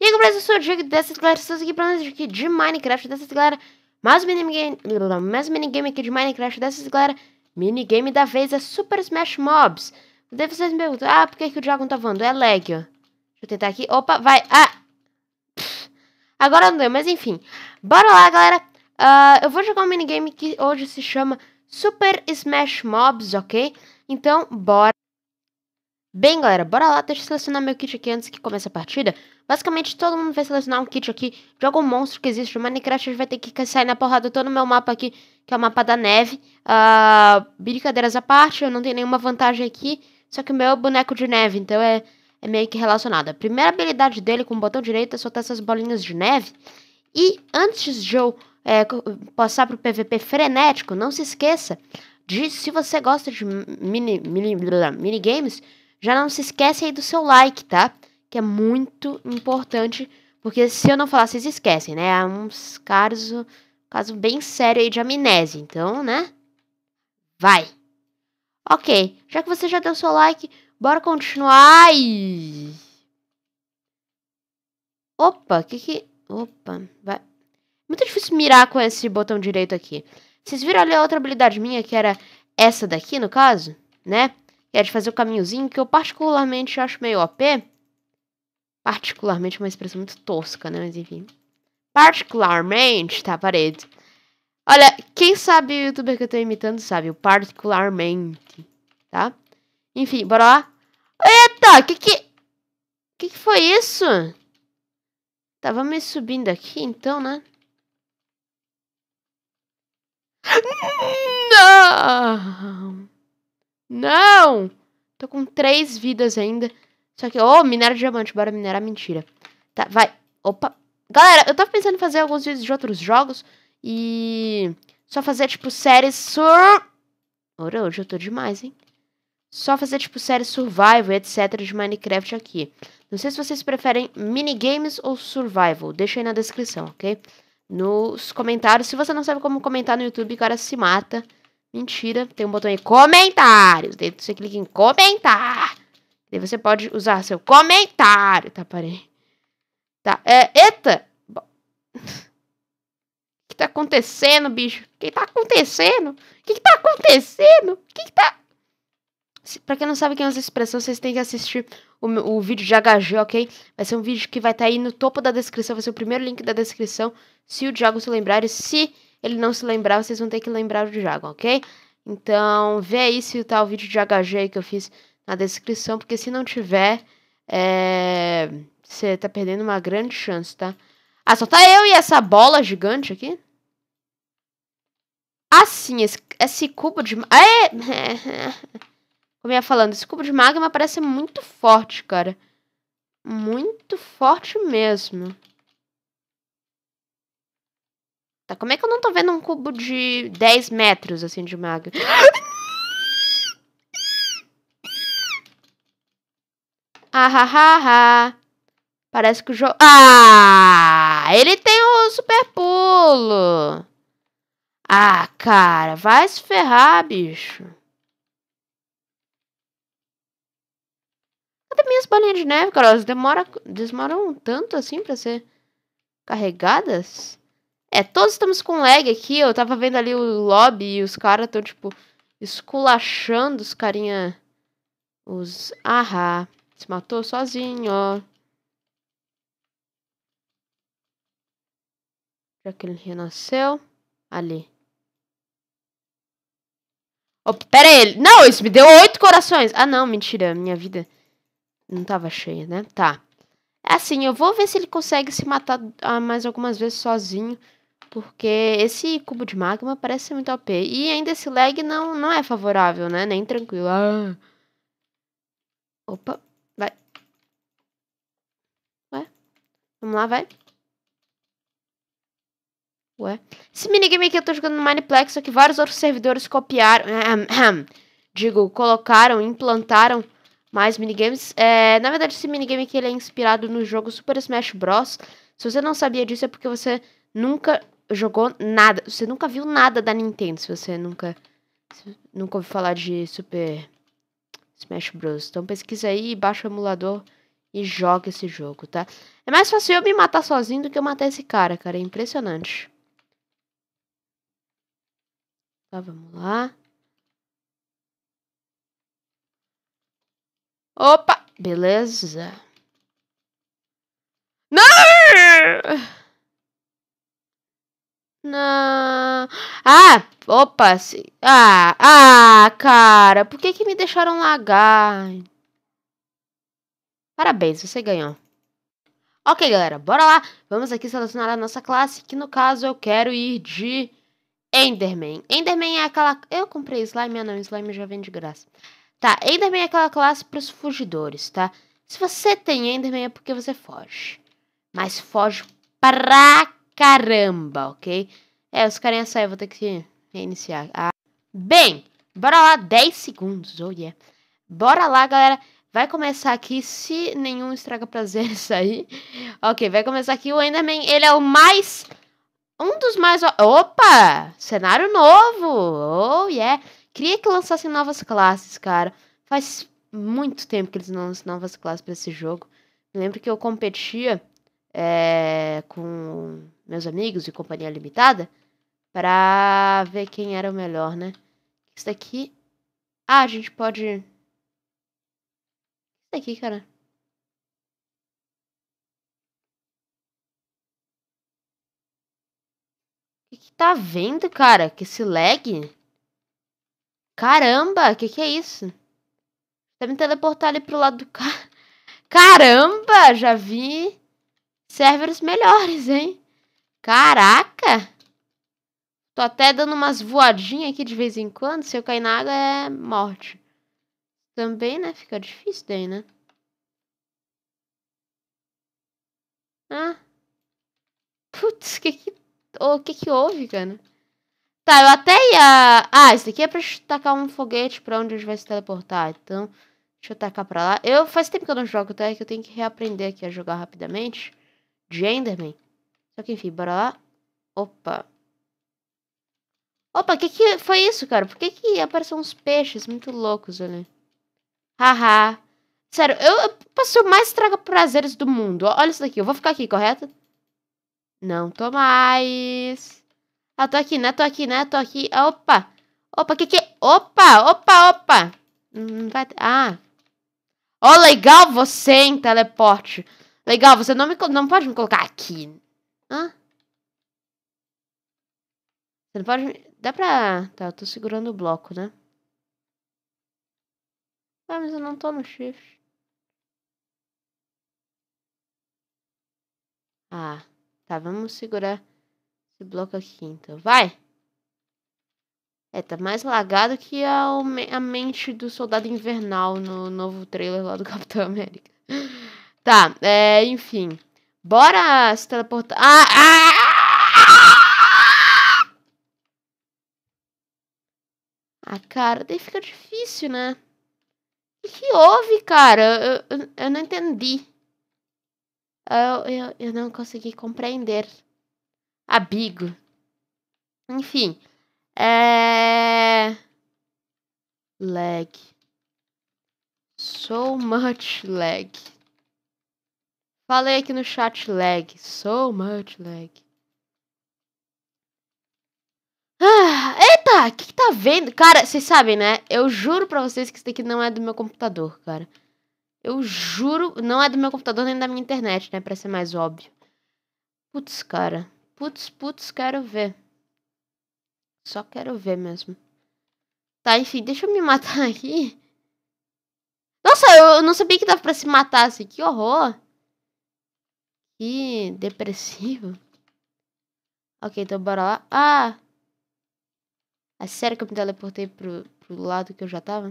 E aí, galera, eu sou o Diego dessa galera, estamos aqui para mais aqui de Minecraft dessa galera, mais um minigame, mais um minigame aqui de Minecraft dessa galera, minigame da vez é Super Smash Mobs. Daí vocês me perguntam, ah, por que, que o Dragon tá voando? É lag, ó. Deixa eu tentar aqui, opa, vai, ah! Pff, agora não deu, mas enfim, bora lá, galera. Uh, eu vou jogar um minigame que hoje se chama Super Smash Mobs, ok? Então, bora. Bem, galera, bora lá, deixa eu selecionar meu kit aqui antes que comece a partida. Basicamente, todo mundo vai selecionar um kit aqui. Joga um monstro que existe o Minecraft. A gente vai ter que sair na porrada todo o meu mapa aqui, que é o mapa da neve. Uh, brincadeiras à parte, eu não tenho nenhuma vantagem aqui. Só que o meu é boneco de neve, então é, é meio que relacionado. A primeira habilidade dele com o botão direito é soltar essas bolinhas de neve. E antes de eu é, passar pro PVP frenético, não se esqueça de, se você gosta de mini, mini, games, já não se esquece aí do seu like, tá? que é muito importante, porque se eu não falar, vocês esquecem, né? Há uns casos, caso bem sério aí de amnésia, então, né? Vai. Ok, já que você já deu seu like, bora continuar. Ai. Opa, que que... Opa, vai... Muito difícil mirar com esse botão direito aqui. Vocês viram ali a outra habilidade minha, que era essa daqui, no caso? Né? Que era é de fazer o caminhozinho, que eu particularmente acho meio OP. Particularmente uma expressão muito tosca, né? Mas enfim. Particularmente, tá, parede. Olha, quem sabe o youtuber que eu tô imitando sabe, o particularmente, tá? Enfim, bora lá. Eita, que que... Que que foi isso? Tava me subindo aqui, então, né? Não! Não! Tô com três vidas ainda. Só que, ô, oh, minério de diamante, bora minerar, é mentira. Tá, vai. Opa. Galera, eu tava pensando em fazer alguns vídeos de outros jogos e só fazer, tipo, séries sur... Ora, hoje eu tô demais, hein? Só fazer, tipo, séries survival, etc, de Minecraft aqui. Não sei se vocês preferem minigames ou survival. Deixa aí na descrição, ok? Nos comentários. Se você não sabe como comentar no YouTube, cara, se mata. Mentira, tem um botão aí, comentários. dentro você clica em comentar. E você pode usar seu comentário. Tá, parei. Tá, é, eita! o que tá acontecendo, bicho? O que tá acontecendo? O que, tá acontecendo? O que, tá... pra quem não sabe quem é essa expressão, vocês têm que assistir o, o vídeo de HG, ok? Vai ser um vídeo que vai estar tá aí no topo da descrição, vai ser o primeiro link da descrição. Se o Diago se lembrar, e se ele não se lembrar, vocês vão ter que lembrar do Diago, ok? Então, vê aí se tá o vídeo de HG que eu fiz na descrição, porque se não tiver, é... você tá perdendo uma grande chance, tá? Ah, só tá eu e essa bola gigante aqui? assim esse, esse cubo de... É! Como eu ia falando, esse cubo de magma parece muito forte, cara. Muito forte mesmo. Tá, como é que eu não tô vendo um cubo de 10 metros, assim, de magma? Ah, Ah, ha, ha, ha. Parece que o jogo... Ah! Ele tem o super pulo! Ah, cara, vai se ferrar, bicho. Cadê minhas bolinhas de neve, cara? Elas demora, demoram um tanto assim pra ser carregadas? É, todos estamos com lag aqui. Eu tava vendo ali o lobby e os caras tão, tipo, esculachando os carinha... Os... Ahá. Se matou sozinho, ó. Já que ele renasceu. Ali. Oh, pera aí. Não, isso me deu oito corações. Ah, não, mentira. Minha vida não tava cheia, né? Tá. É assim, eu vou ver se ele consegue se matar ah, mais algumas vezes sozinho. Porque esse cubo de magma parece ser muito OP. E ainda esse lag não, não é favorável, né? Nem tranquilo. Ah. Opa. Vamos lá, vai. Ué. Esse minigame aqui eu tô jogando no Mineplex, só que vários outros servidores copiaram... digo, colocaram, implantaram mais minigames. É, na verdade, esse minigame aqui ele é inspirado no jogo Super Smash Bros. Se você não sabia disso, é porque você nunca jogou nada. Você nunca viu nada da Nintendo, se você nunca, se nunca ouviu falar de Super Smash Bros. Então pesquisa aí e baixa o emulador e joga esse jogo, tá? É mais fácil eu me matar sozinho do que eu matar esse cara, cara. É impressionante. Tá, vamos lá. Opa! Beleza. Não! Não. Ah, opa. Ah, ah, cara. Por que que me deixaram lagar? Parabéns, você ganhou. Ok, galera, bora lá. Vamos aqui selecionar a nossa classe, que no caso eu quero ir de Enderman. Enderman é aquela... Eu comprei slime, ah não, slime já vem de graça. Tá, Enderman é aquela classe para os fugidores, tá? Se você tem Enderman é porque você foge. Mas foge pra caramba, ok? É, os carinhas saem, eu vou ter que reiniciar. Ah. Bem, bora lá, 10 segundos, oh yeah. Bora lá, galera. Vai começar aqui, se nenhum estraga prazer sair. Ok, vai começar aqui o Enderman. Ele é o mais... Um dos mais... Opa! Cenário novo! Oh, yeah! Queria que lançassem novas classes, cara. Faz muito tempo que eles não lançam novas classes para esse jogo. lembro que eu competia é, com meus amigos e companhia limitada para ver quem era o melhor, né? Isso daqui... Ah, a gente pode daqui, tá cara. O que, que tá vendo, cara? Que esse lag? Caramba, o que, que é isso? Tá me teleportar ali pro lado do cara. Caramba, já vi servers melhores, hein? Caraca! Tô até dando umas voadinhas aqui de vez em quando. Se eu cair na água é morte. Também, né? Fica difícil daí, né? Ah. Putz, que que... O oh, que que houve, cara? Tá, eu até ia... Ah, isso daqui é pra tacar um foguete pra onde a gente vai se teleportar. Então, deixa eu tacar pra lá. Eu faz tempo que eu não jogo, tá? É que eu tenho que reaprender aqui a jogar rapidamente. De Enderman. Só que enfim, bora lá. Opa. Opa, o que que foi isso, cara? Por que que apareceram uns peixes muito loucos ali? Haha. Sério, eu, eu o mais traga prazeres do mundo. Olha isso daqui, eu vou ficar aqui, correto? Não tô mais. Ah, tô aqui, né? Tô aqui, né? Tô aqui. Opa! Opa, que que... Opa, opa, opa! Hum, vai... Ah. Ó, oh, legal você, hein, teleporte. Legal, você não, me, não pode me colocar aqui. Hã? Você não pode... Dá pra... Tá, eu tô segurando o bloco, né? Ah, mas eu não tô no shift. Ah, tá. Vamos segurar esse bloco aqui, então. Vai! É, tá mais lagado que a, a mente do Soldado Invernal no novo trailer lá do Capitão América. Tá, é, enfim. Bora se teleportar. Ah, ah! ah cara, daí fica difícil, né? que, houve, cara? Eu, eu, eu não entendi. Eu, eu, eu não consegui compreender. Abigo. Enfim. É... Lag. So much lag. Falei aqui no chat lag. So much lag. O ah, que, que tá vendo? Cara, vocês sabem, né? Eu juro pra vocês que isso daqui não é do meu computador, cara. Eu juro, não é do meu computador nem da minha internet, né? Pra ser mais óbvio. Putz, cara. Putz, putz, quero ver. Só quero ver mesmo. Tá, enfim, deixa eu me matar aqui. Nossa, eu não sabia que dava pra se matar assim. Que horror. Que depressivo. Ok, então bora lá. Ah! É sério que eu me teleportei pro, pro lado que eu já tava?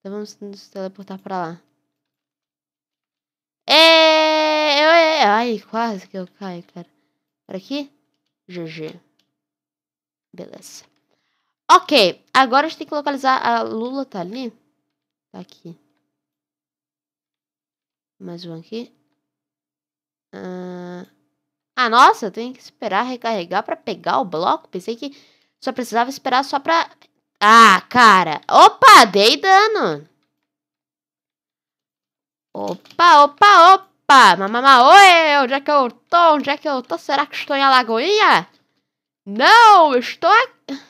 Então vamos nos teleportar pra lá. É, é ai, quase que eu caio, cara. Por aqui? GG. Beleza. Ok, agora a gente tem que localizar. A Lula tá ali? Tá aqui. Mais um aqui. Ah, ah nossa, eu tenho que esperar recarregar pra pegar o bloco. Pensei que só precisava esperar só pra... Ah, cara. Opa, dei dano. Opa, opa, opa. Mamamá, oi, onde é que eu tô? Onde é que eu tô? Será que estou em Alagoinha? Não, estou aqui...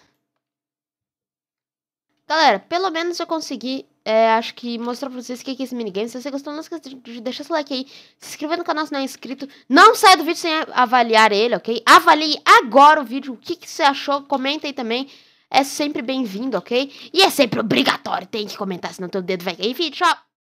Galera, pelo menos eu consegui, é, acho que mostrar pra vocês o que é, é esse minigame. Se você gostou, não esqueça de deixar seu like aí. Se inscrever no canal se não é inscrito. Não saia do vídeo sem avaliar ele, ok? Avalie agora o vídeo, o que, que você achou, comenta aí também. É sempre bem-vindo, ok? E é sempre obrigatório, tem que comentar, senão teu dedo vai cair. Enfim, tchau!